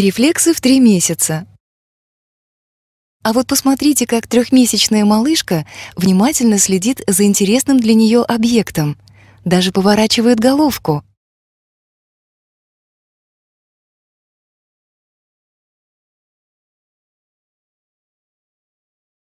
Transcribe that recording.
Рефлексы в три месяца. А вот посмотрите, как трехмесячная малышка внимательно следит за интересным для нее объектом, даже поворачивает головку —